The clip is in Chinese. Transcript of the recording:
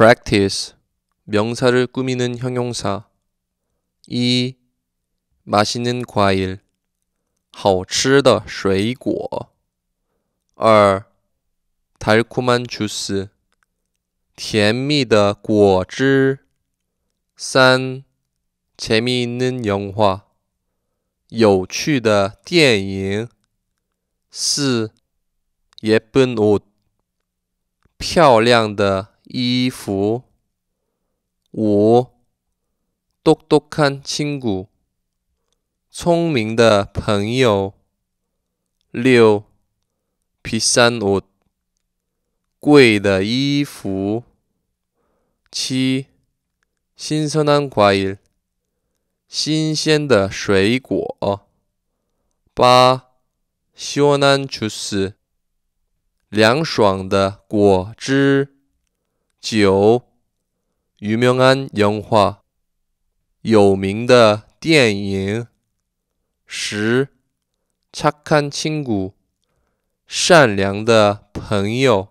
practice 명사를 꾸미는 형용사 이 맛있는 과일 好吃的水果 2. 달콤한 주스 甜蜜的果汁 3. 재미있는 영화 有趣的电影 4. 예쁜 옷漂亮的 衣服五，多多看，亲骨，聪明的朋友。六，皮衫物，贵的衣服。七，新色难瓜叶，新鲜的水果。八，小难出是，凉爽的果汁。九，余明安演过有名的电影。十，查看青谷，善良的朋友。